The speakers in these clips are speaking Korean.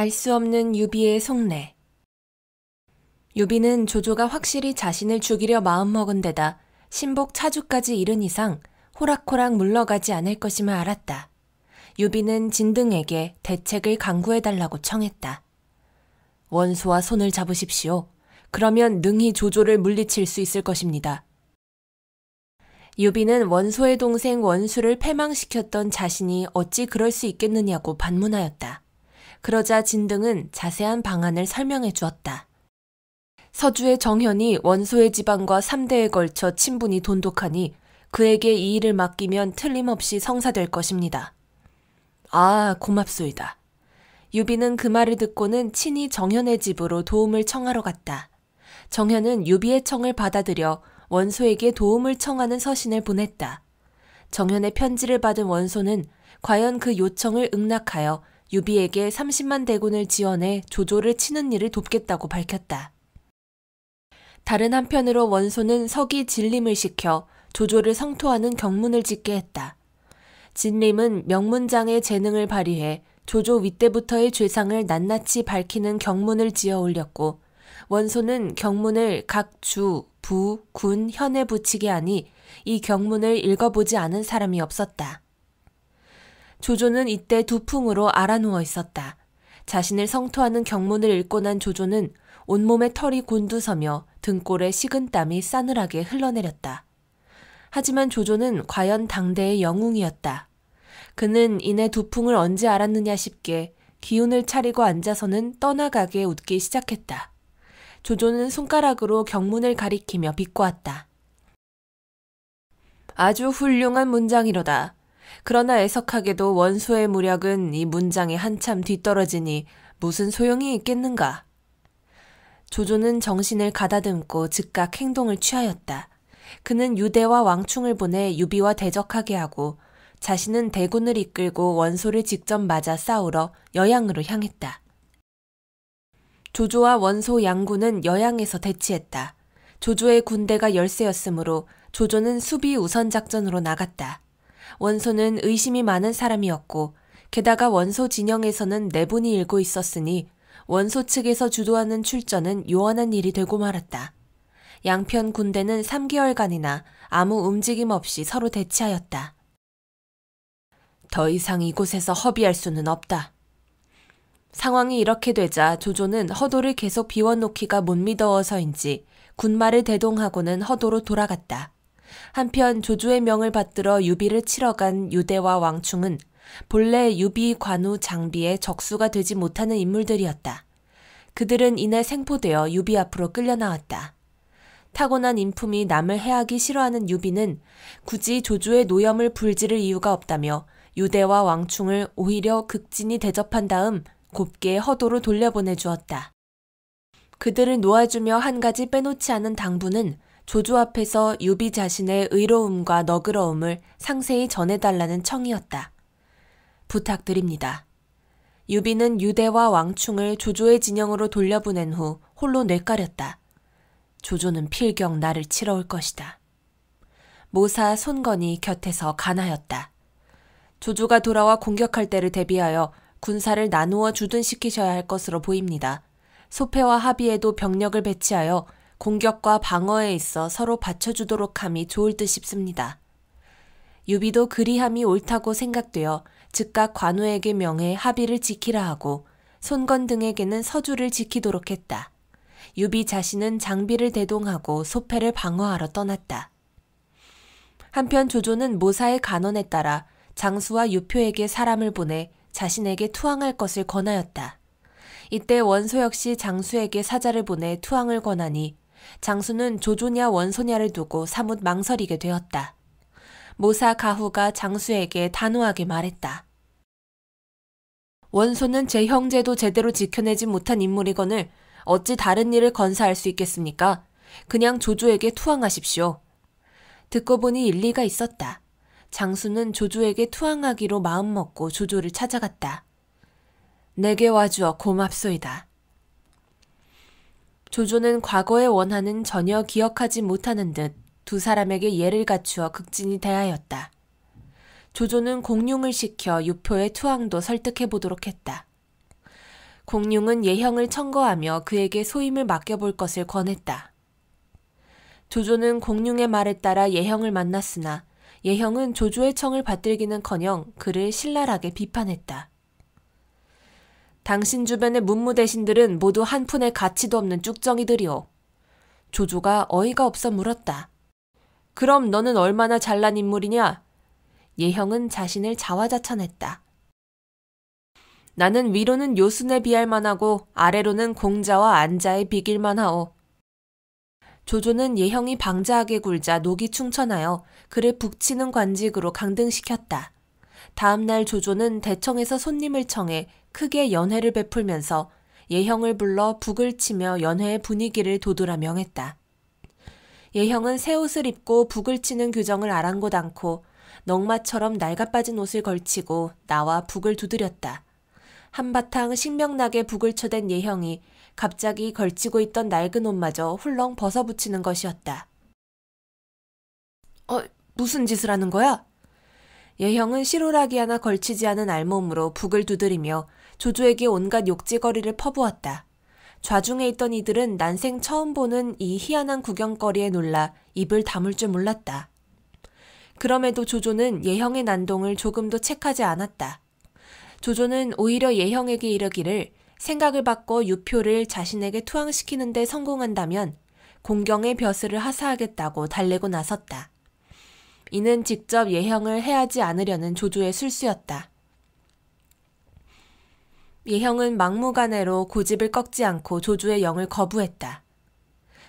알 수 없는 유비의 속내. 유비는 조조가 확실히 자신을 죽이려 마음먹은 데다 신복 차주까지 잃은 이상 호락호락 물러가지 않을 것임을 알았다. 유비는 진등에게 대책을 강구해달라고 청했다. 원소와 손을 잡으십시오. 그러면 능히 조조를 물리칠 수 있을 것입니다. 유비는 원소의 동생 원수를 패망시켰던 자신이 어찌 그럴 수 있겠느냐고 반문하였다. 그러자 진등은 자세한 방안을 설명해 주었다. 서주의 정현이 원소의 지방과 3대에 걸쳐 친분이 돈독하니 그에게 이 일을 맡기면 틀림없이 성사될 것입니다. 아, 고맙소이다. 유비는 그 말을 듣고는 친히 정현의 집으로 도움을 청하러 갔다. 정현은 유비의 청을 받아들여 원소에게 도움을 청하는 서신을 보냈다. 정현의 편지를 받은 원소는 과연 그 요청을 응낙하여 유비에게 30만 대군을 지원해 조조를 치는 일을 돕겠다고 밝혔다. 다른 한편으로 원소는 서기 진림을 시켜 조조를 성토하는 경문을 짓게 했다. 진림은 명문장의 재능을 발휘해 조조 윗대부터의 죄상을 낱낱이 밝히는 경문을 지어 올렸고 원소는 경문을 각 주, 부, 군, 현에 붙이게 하니 이 경문을 읽어보지 않은 사람이 없었다. 조조는 이때 두풍으로 알아누워 있었다. 자신을 성토하는 경문을 읽고 난 조조는 온몸에 털이 곤두서며 등골에 식은 땀이 싸늘하게 흘러내렸다. 하지만 조조는 과연 당대의 영웅이었다. 그는 이내 두풍을 언제 알았느냐 싶게 기운을 차리고 앉아서는 떠나가게 웃기 시작했다. 조조는 손가락으로 경문을 가리키며 비꼬았다. 아주 훌륭한 문장이로다. 그러나 애석하게도 원소의 무력은 이 문장에 한참 뒤떨어지니 무슨 소용이 있겠는가. 조조는 정신을 가다듬고 즉각 행동을 취하였다. 그는 유대와 왕충을 보내 유비와 대적하게 하고 자신은 대군을 이끌고 원소를 직접 맞아 싸우러 여양으로 향했다. 조조와 원소 양군은 여양에서 대치했다. 조조의 군대가 열세였으므로 조조는 수비 우선 작전으로 나갔다. 원소는 의심이 많은 사람이었고 게다가 원소 진영에서는 내분이 네 일고 있었으니 원소 측에서 주도하는 출전은 요원한 일이 되고 말았다. 양편 군대는 3개월간이나 아무 움직임 없이 서로 대치하였다. 더 이상 이곳에서 허비할 수는 없다. 상황이 이렇게 되자 조조는 허도를 계속 비워놓기가 못 미더워서인지 군마를 대동하고는 허도로 돌아갔다. 한편 조조의 명을 받들어 유비를 치러 간 유대와 왕충은 본래 유비, 관우, 장비의 적수가 되지 못하는 인물들이었다. 그들은 이날 생포되어 유비 앞으로 끌려 나왔다. 타고난 인품이 남을 해하기 싫어하는 유비는 굳이 조조의 노염을 불지를 이유가 없다며 유대와 왕충을 오히려 극진히 대접한 다음 곱게 허도로 돌려보내 주었다. 그들을 놓아주며 한 가지 빼놓지 않은 당부는 조조 앞에서 유비 자신의 의로움과 너그러움을 상세히 전해달라는 청이었다. 부탁드립니다. 유비는 유대와 왕충을 조조의 진영으로 돌려보낸 후 홀로 뇌까렸다. 조조는 필경 나를 치러 올 것이다. 모사 손건이 곁에서 가나였다 조조가 돌아와 공격할 때를 대비하여 군사를 나누어 주둔시키셔야 할 것으로 보입니다. 소패와 합의에도 병력을 배치하여 공격과 방어에 있어 서로 받쳐주도록 함이 좋을 듯 싶습니다. 유비도 그리함이 옳다고 생각되어 즉각 관우에게 명해 합의를 지키라 하고 손건 등에게는 서주를 지키도록 했다. 유비 자신은 장비를 대동하고 소패를 방어하러 떠났다. 한편 조조는 모사의 간언에 따라 장수와 유표에게 사람을 보내 자신에게 투항할 것을 권하였다. 이때 원소 역시 장수에게 사자를 보내 투항을 권하니 장수는 조조냐 원소냐를 두고 사뭇 망설이게 되었다. 모사 가후가 장수에게 단호하게 말했다. 원소는 제 형제도 제대로 지켜내지 못한 인물이거늘 어찌 다른 일을 건사할 수 있겠습니까? 그냥 조조에게 투항하십시오. 듣고 보니 일리가 있었다. 장수는 조조에게 투항하기로 마음먹고 조조를 찾아갔다. 내게 와주어 고맙소이다. 조조는 과거의 원한은 전혀 기억하지 못하는 듯 두 사람에게 예를 갖추어 극진히 대하였다. 조조는 공룡을 시켜 유표의 투항도 설득해 보도록 했다. 공룡은 예형을 청거하며 그에게 소임을 맡겨볼 것을 권했다. 조조는 공룡의 말에 따라 예형을 만났으나 예형은 조조의 청을 받들기는커녕 그를 신랄하게 비판했다. 당신 주변의 문무대신들은 모두 한 푼의 가치도 없는 쭉정이들이오. 조조가 어이가 없어 물었다. 그럼 너는 얼마나 잘난 인물이냐? 예형은 자신을 자화자찬했다. 나는 위로는 요순에 비할 만하고 아래로는 공자와 안자에 비길 만하오. 조조는 예형이 방자하게 굴자 녹이 충천하여 그를 북치는 관직으로 강등시켰다. 다음날 조조는 대청에서 손님을 청해 크게 연회를 베풀면서 예형을 불러 북을 치며 연회의 분위기를 도돌아 명했다. 예형은 새 옷을 입고 북을 치는 규정을 아랑곳 않고 넝마처럼 낡아빠진 옷을 걸치고 나와 북을 두드렸다. 한바탕 신명나게 북을 쳐댄 예형이 갑자기 걸치고 있던 낡은 옷마저 훌렁 벗어붙이는 것이었다. 어, 무슨 짓을 하는 거야? 예형은 시로라기 하나 걸치지 않은 알몸으로 북을 두드리며 조조에게 온갖 욕지거리를 퍼부었다. 좌중에 있던 이들은 난생 처음 보는 이 희한한 구경거리에 놀라 입을 다물 줄 몰랐다. 그럼에도 조조는 예형의 난동을 조금도 체크하지 않았다. 조조는 오히려 예형에게 이르기를 생각을 바꿔 유표를 자신에게 투항시키는 데 성공한다면 공경의 벼슬을 하사하겠다고 달래고 나섰다. 이는 직접 예형을 해하지 않으려는 조조의 술수였다. 예형은 막무가내로 고집을 꺾지 않고 조조의 영을 거부했다.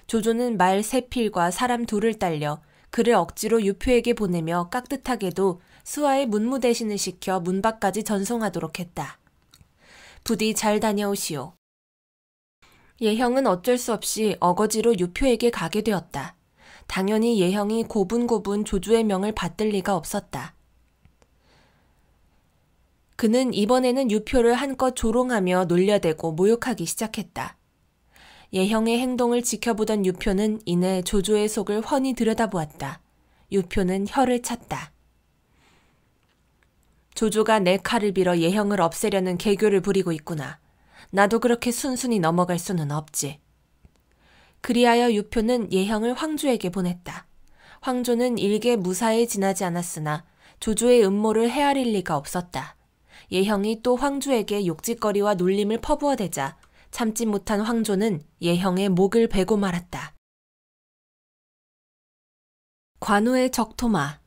조조는 말 세 필과 사람 둘을 딸려 그를 억지로 유표에게 보내며 깍듯하게도 수아의 문무 대신을 시켜 문밖까지 전송하도록 했다. 부디 잘 다녀오시오. 예형은 어쩔 수 없이 어거지로 유표에게 가게 되었다. 당연히 예형이 고분고분 조조의 명을 받들 리가 없었다. 그는 이번에는 유표를 한껏 조롱하며 놀려대고 모욕하기 시작했다. 예형의 행동을 지켜보던 유표는 이내 조조의 속을 훤히 들여다보았다. 유표는 혀를 찼다. 조조가 내 칼을 빌어 예형을 없애려는 개교를 부리고 있구나. 나도 그렇게 순순히 넘어갈 수는 없지. 그리하여 유표는 예형을 황조에게 보냈다. 황조는 일개 무사에 지나지 않았으나 조조의 음모를 헤아릴 리가 없었다. 예형이 또 황조에게 욕짓거리와 놀림을 퍼부어대자 참지 못한 황조는 예형의 목을 베고 말았다. 관우의 적토마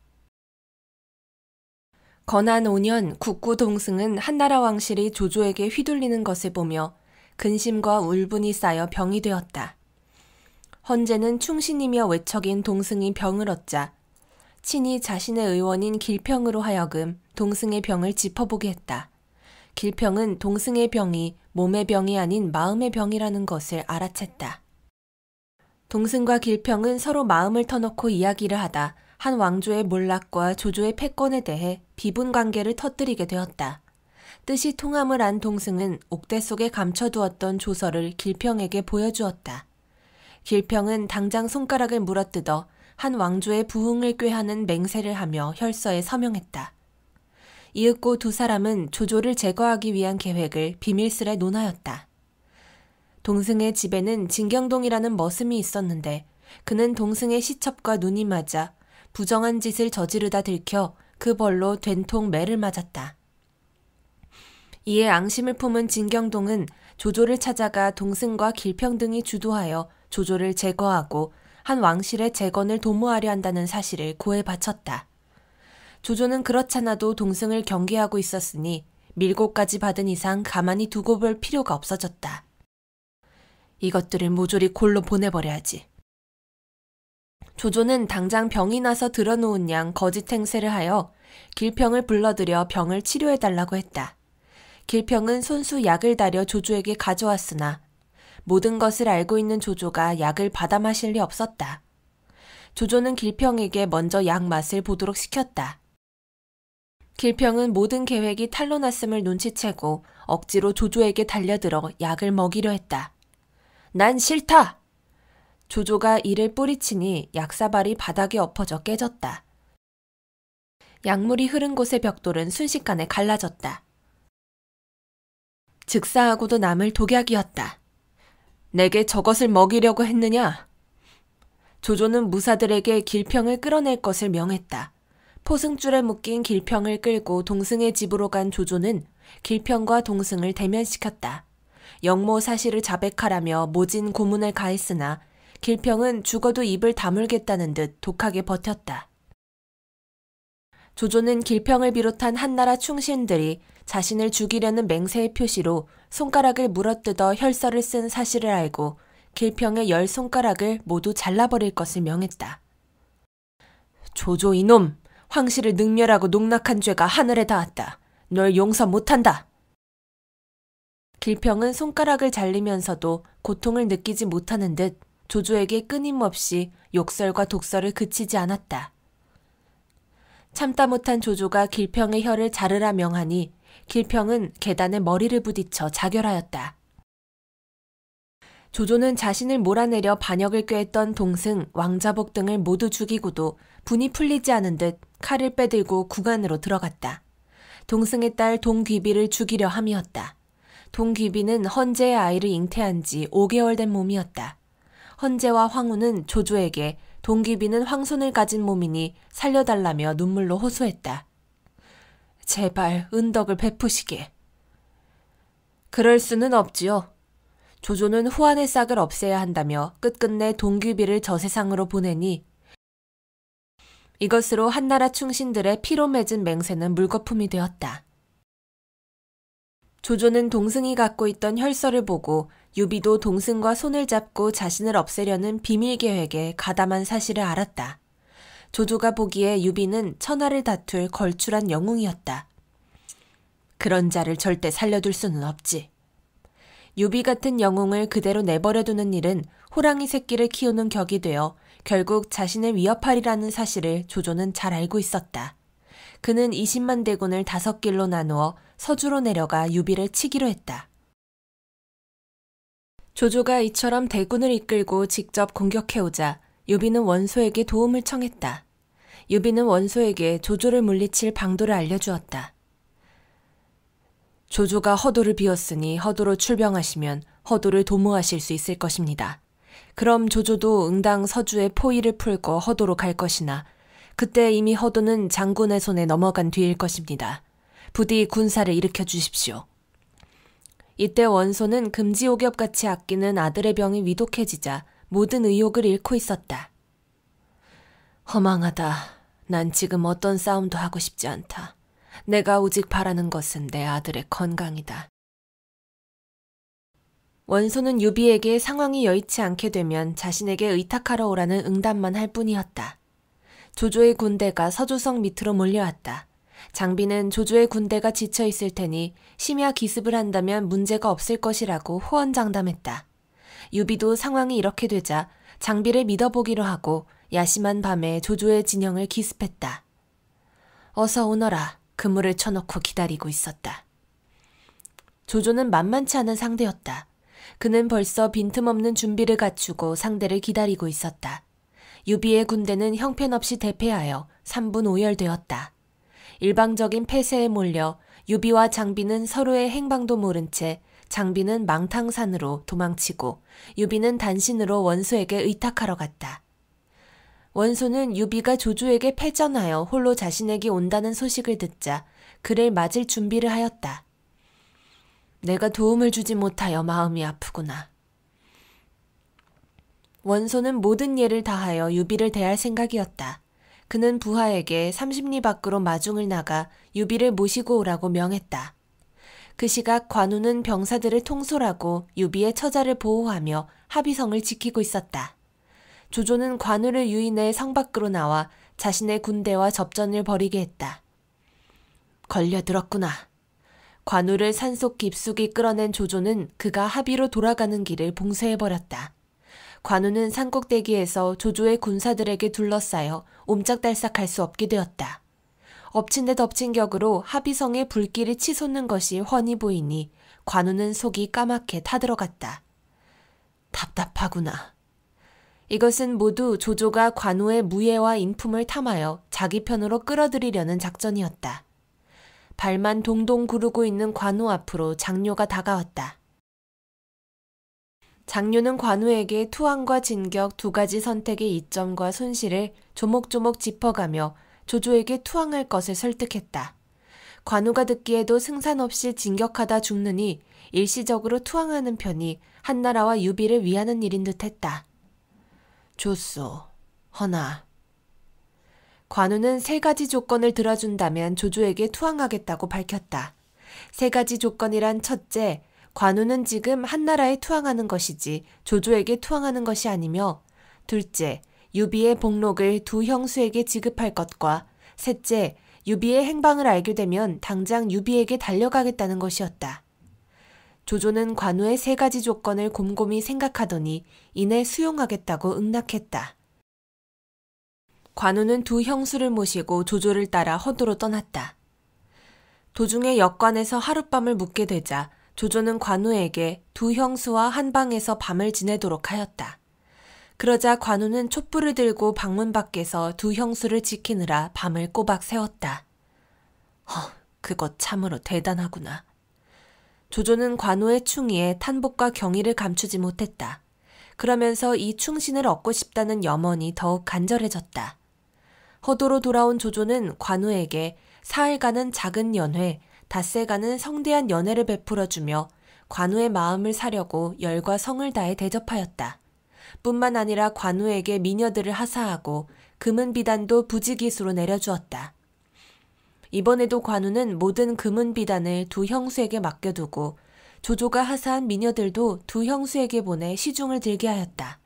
건한 5년 국구 동승은 한나라 왕실이 조조에게 휘둘리는 것을 보며 근심과 울분이 쌓여 병이 되었다. 헌제는 충신이며 외척인 동승이 병을 얻자 친히 자신의 의원인 길평으로 하여금 동승의 병을 짚어보게 했다. 길평은 동승의 병이 몸의 병이 아닌 마음의 병이라는 것을 알아챘다. 동승과 길평은 서로 마음을 터놓고 이야기를 하다 한 왕조의 몰락과 조조의 패권에 대해 비분 관계를 터뜨리게 되었다. 뜻이 통함을 안 동승은 옥대 속에 감춰두었던 조서를 길평에게 보여주었다. 길평은 당장 손가락을 물어뜯어 한 왕조의 부흥을 꾀하는 맹세를 하며 혈서에 서명했다. 이윽고 두 사람은 조조를 제거하기 위한 계획을 비밀스레 논하였다. 동승의 집에는 진경동이라는 머슴이 있었는데 그는 동승의 시첩과 눈이 맞아 부정한 짓을 저지르다 들켜 그 벌로 된통 매를 맞았다. 이에 앙심을 품은 진경동은 조조를 찾아가 동승과 길평등이 주도하여 조조를 제거하고 한 왕실의 재건을 도모하려 한다는 사실을 고에 바쳤다. 조조는 그렇잖아도 동승을 경계하고 있었으니 밀고까지 받은 이상 가만히 두고 볼 필요가 없어졌다. 이것들을 모조리 골로 보내버려야지. 조조는 당장 병이 나서 들어놓은 양 거짓 행세를 하여 길평을 불러들여 병을 치료해달라고 했다. 길평은 손수 약을 다려 조조에게 가져왔으나 모든 것을 알고 있는 조조가 약을 받아 마실 리 없었다. 조조는 길평에게 먼저 약 맛을 보도록 시켰다. 길평은 모든 계획이 탄로 났음을 눈치채고 억지로 조조에게 달려들어 약을 먹이려 했다. 난 싫다! 조조가 이를 뿌리치니 약사발이 바닥에 엎어져 깨졌다. 약물이 흐른 곳의 벽돌은 순식간에 갈라졌다. 즉사하고도 남을 독약이었다. 내게 저것을 먹이려고 했느냐? 조조는 무사들에게 길평을 끌어낼 것을 명했다. 포승줄에 묶인 길평을 끌고 동승의 집으로 간 조조는 길평과 동승을 대면시켰다. 영모 사실을 자백하라며 모진 고문을 가했으나 길평은 죽어도 입을 다물겠다는 듯 독하게 버텼다. 조조는 길평을 비롯한 한나라 충신들이 자신을 죽이려는 맹세의 표시로 손가락을 물어뜯어 혈서를 쓴 사실을 알고 길평의 열 손가락을 모두 잘라버릴 것을 명했다. 조조 이놈! 황실을 능멸하고 농락한 죄가 하늘에 닿았다. 널 용서 못한다. 길평은 손가락을 잘리면서도 고통을 느끼지 못하는 듯 조조에게 끊임없이 욕설과 독설을 그치지 않았다. 참다 못한 조조가 길평의 혀를 자르라 명하니 길평은 계단에 머리를 부딪혀 자결하였다. 조조는 자신을 몰아내려 반역을 꾀했던 동승, 왕자복 등을 모두 죽이고도 분이 풀리지 않은 듯 칼을 빼들고 구간으로 들어갔다. 동승의 딸 동귀비를 죽이려 함이었다. 동귀비는 헌재의 아이를 잉태한 지 5개월 된 몸이었다. 헌재와 황후는 조조에게 동기비는 황손을 가진 몸이니 살려달라며 눈물로 호소했다. 제발 은덕을 베푸시게. 그럴 수는 없지요. 조조는 후한의 싹을 없애야 한다며 끝끝내 동규비를 저세상으로 보내니 이것으로 한나라 충신들의 피로 맺은 맹세는 물거품이 되었다. 조조는 동승이 갖고 있던 혈서를 보고 유비도 동승과 손을 잡고 자신을 없애려는 비밀 계획에 가담한 사실을 알았다. 조조가 보기에 유비는 천하를 다툴 걸출한 영웅이었다. 그런 자를 절대 살려둘 수는 없지. 유비 같은 영웅을 그대로 내버려두는 일은 호랑이 새끼를 키우는 격이 되어 결국 자신을 위협하리라는 사실을 조조는 잘 알고 있었다. 그는 20만 대군을 다섯 길로 나누어 서주로 내려가 유비를 치기로 했다. 조조가 이처럼 대군을 이끌고 직접 공격해오자 유비는 원소에게 도움을 청했다. 유비는 원소에게 조조를 물리칠 방도를 알려주었다. 조조가 허도를 비웠으니 허도로 출병하시면 허도를 도모하실 수 있을 것입니다. 그럼 조조도 응당 서주의 포위를 풀고 허도로 갈 것이나 그때 이미 허도는 장군의 손에 넘어간 뒤일 것입니다. 부디 군사를 일으켜 주십시오. 이때 원소는 금지옥엽같이 아끼는 아들의 병이 위독해지자 모든 의욕을 잃고 있었다. 허망하다. 난 지금 어떤 싸움도 하고 싶지 않다. 내가 오직 바라는 것은 내 아들의 건강이다. 원소는 유비에게 상황이 여의치 않게 되면 자신에게 의탁하러 오라는 응답만 할 뿐이었다. 조조의 군대가 서조성 밑으로 몰려왔다. 장비는 조조의 군대가 지쳐 있을 테니 심야 기습을 한다면 문제가 없을 것이라고 호언장담했다. 유비도 상황이 이렇게 되자 장비를 믿어보기로 하고 야심한 밤에 조조의 진영을 기습했다. 어서 오너라. 그물을 쳐놓고 기다리고 있었다. 조조는 만만치 않은 상대였다. 그는 벌써 빈틈없는 준비를 갖추고 상대를 기다리고 있었다. 유비의 군대는 형편없이 대패하여 3분 5열되었다 일방적인 폐쇄에 몰려 유비와 장비는 서로의 행방도 모른 채 장비는 망탕산으로 도망치고 유비는 단신으로 원소에게 의탁하러 갔다. 원소는 유비가 조조에게 패전하여 홀로 자신에게 온다는 소식을 듣자 그를 맞을 준비를 하였다. 내가 도움을 주지 못하여 마음이 아프구나. 원소는 모든 예를 다하여 유비를 대할 생각이었다. 그는 부하에게 3 0리 밖으로 마중을 나가 유비를 모시고 오라고 명했다. 그 시각 관우는 병사들을 통솔하고 유비의 처자를 보호하며 합의성을 지키고 있었다. 조조는 관우를 유인해 성 밖으로 나와 자신의 군대와 접전을 벌이게 했다. 걸려들었구나. 관우를 산속 깊숙이 끌어낸 조조는 그가 합의로 돌아가는 길을 봉쇄해버렸다. 관우는 산꼭대기에서 조조의 군사들에게 둘러싸여 옴짝달싹할 수 없게 되었다. 엎친 데 덮친 격으로 합의성의 불길이 치솟는 것이 훤히 보이니 관우는 속이 까맣게 타들어갔다. 답답하구나. 이것은 모두 조조가 관우의 무예와 인품을 탐하여 자기 편으로 끌어들이려는 작전이었다. 발만 동동 구르고 있는 관우 앞으로 장료가 다가왔다. 장류는 관우에게 투항과 진격 두 가지 선택의 이점과 손실을 조목조목 짚어가며 조조에게 투항할 것을 설득했다. 관우가 듣기에도 승산 없이 진격하다 죽느니 일시적으로 투항하는 편이 한나라와 유비를 위하는 일인 듯했다. 조소 허나. 관우는 세 가지 조건을 들어준다면 조조에게 투항하겠다고 밝혔다. 세 가지 조건이란 첫째, 관우는 지금 한나라에 투항하는 것이지 조조에게 투항하는 것이 아니며 둘째, 유비의 복록을 두 형수에게 지급할 것과 셋째, 유비의 행방을 알게 되면 당장 유비에게 달려가겠다는 것이었다. 조조는 관우의 세 가지 조건을 곰곰이 생각하더니 이내 수용하겠다고 응낙했다. 관우는 두 형수를 모시고 조조를 따라 허도로 떠났다. 도중에 역관에서 하룻밤을 묵게 되자 조조는 관우에게 두 형수와 한 방에서 밤을 지내도록 하였다. 그러자 관우는 촛불을 들고 방문 밖에서 두 형수를 지키느라 밤을 꼬박 세웠다. 허, 그것 참으로 대단하구나. 조조는 관우의 충의에 탄복과 경의를 감추지 못했다. 그러면서 이 충신을 얻고 싶다는 염원이 더욱 간절해졌다. 허도로 돌아온 조조는 관우에게 사흘간은 작은 연회, 닷새가는 성대한 연애를 베풀어주며 관우의 마음을 사려고 열과 성을 다해 대접하였다. 뿐만 아니라 관우에게 미녀들을 하사하고 금은 비단도 부지기수로 내려주었다. 이번에도 관우는 모든 금은 비단을 두 형수에게 맡겨두고 조조가 하사한 미녀들도 두 형수에게 보내 시중을 들게 하였다.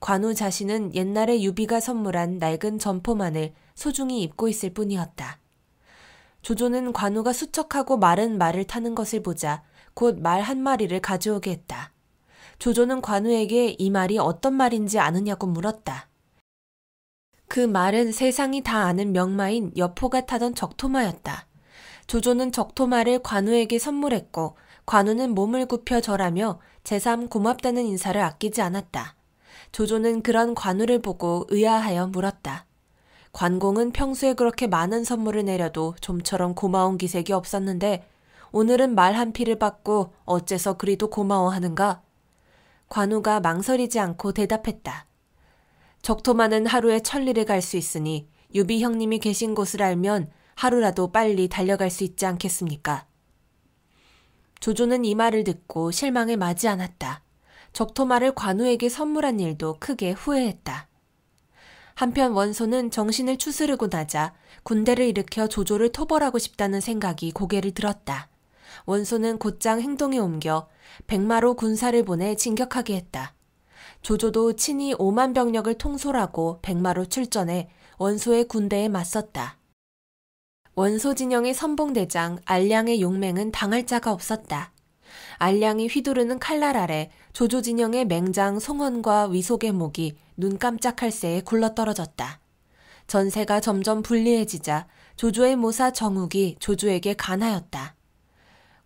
관우 자신은 옛날에 유비가 선물한 낡은 점포만을 소중히 입고 있을 뿐이었다. 조조는 관우가 수척하고 마른 말을 타는 것을 보자 곧 말 한 마리를 가져오게 했다. 조조는 관우에게 이 말이 어떤 말인지 아느냐고 물었다. 그 말은 세상이 다 아는 명마인 여포가 타던 적토마였다. 조조는 적토마를 관우에게 선물했고 관우는 몸을 굽혀 절하며 제삼 고맙다는 인사를 아끼지 않았다. 조조는 그런 관우를 보고 의아하여 물었다. 관공은 평소에 그렇게 많은 선물을 내려도 좀처럼 고마운 기색이 없었는데 오늘은 말 한 피를 받고 어째서 그리도 고마워하는가? 관우가 망설이지 않고 대답했다. 적토마는 하루에 천리를 갈 수 있으니 유비 형님이 계신 곳을 알면 하루라도 빨리 달려갈 수 있지 않겠습니까? 조조는 이 말을 듣고 실망에 마지 않았다. 적토마를 관우에게 선물한 일도 크게 후회했다. 한편 원소는 정신을 추스르고 나자 군대를 일으켜 조조를 토벌하고 싶다는 생각이 고개를 들었다. 원소는 곧장 행동에 옮겨 백마로 군사를 보내 진격하게 했다. 조조도 친히 5만 병력을 통솔하고 백마로 출전해 원소의 군대에 맞섰다. 원소 진영의 선봉대장 알량의 용맹은 당할 자가 없었다. 알량이 휘두르는 칼날 아래 조조 진영의 맹장 송헌과 위속의 목이 눈 깜짝할 새에 굴러떨어졌다. 전세가 점점 불리해지자 조조의 모사 정욱이 조조에게 간하였다.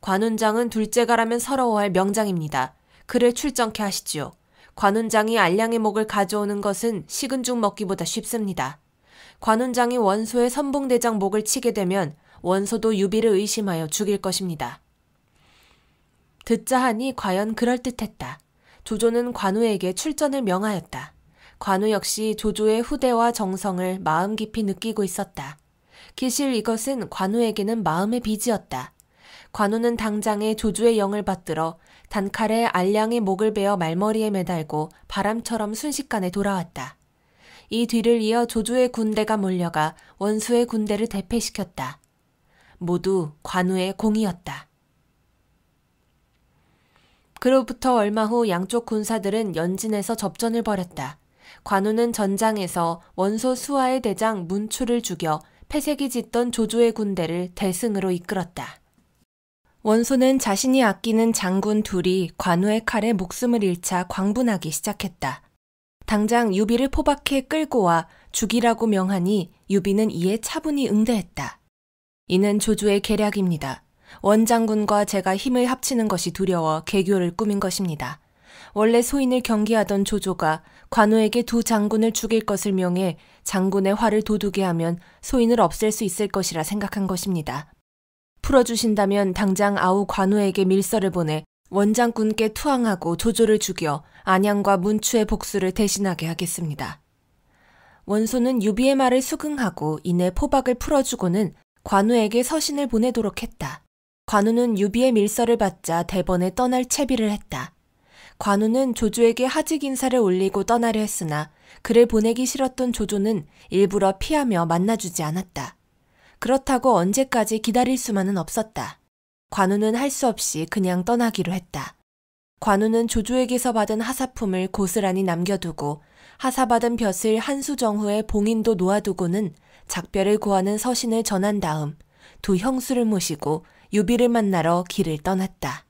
관훈장은 둘째가라면 서러워할 명장입니다. 그를 출정케 하시지요. 관훈장이 알량의 목을 가져오는 것은 식은 죽 먹기보다 쉽습니다. 관훈장이 원소의 선봉대장 목을 치게 되면 원소도 유비를 의심하여 죽일 것입니다. 듣자 하니 과연 그럴듯했다. 조조는 관우에게 출전을 명하였다. 관우 역시 조조의 후대와 정성을 마음 깊이 느끼고 있었다. 기실 이것은 관우에게는 마음의 빚이었다. 관우는 당장에 조조의 영을 받들어 단칼에 알량의 목을 베어 말머리에 매달고 바람처럼 순식간에 돌아왔다. 이 뒤를 이어 조조의 군대가 몰려가 원수의 군대를 대패시켰다. 모두 관우의 공이었다. 그로부터 얼마 후 양쪽 군사들은 연진에서 접전을 벌였다. 관우는 전장에서 원소 수하의 대장 문추를 죽여 폐색이 짓던 조조의 군대를 대승으로 이끌었다. 원소는 자신이 아끼는 장군 둘이 관우의 칼에 목숨을 잃자 광분하기 시작했다. 당장 유비를 포박해 끌고 와 죽이라고 명하니 유비는 이에 차분히 응대했다. 이는 조조의 계략입니다. 원장군과 제가 힘을 합치는 것이 두려워 개교를 꾸민 것입니다. 원래 소인을 경계하던 조조가 관우에게 두 장군을 죽일 것을 명해 장군의 화를 도두게 하면 소인을 없앨 수 있을 것이라 생각한 것입니다. 풀어주신다면 당장 아우 관우에게 밀서를 보내 원장군께 투항하고 조조를 죽여 안양과 문추의 복수를 대신하게 하겠습니다. 원소는 유비의 말을 수긍하고 이내 포박을 풀어주고는 관우에게 서신을 보내도록 했다. 관우는 유비의 밀서를 받자 대번에 떠날 채비를 했다. 관우는 조조에게 하직 인사를 올리고 떠나려 했으나 그를 보내기 싫었던 조조는 일부러 피하며 만나주지 않았다. 그렇다고 언제까지 기다릴 수만은 없었다. 관우는 할 수 없이 그냥 떠나기로 했다. 관우는 조조에게서 받은 하사품을 고스란히 남겨두고 하사받은 벼슬 한수정후에 봉인도 놓아두고는 작별을 구하는 서신을 전한 다음 두 형수를 모시고 유비를 만나러 길을 떠났다.